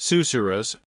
Susurrus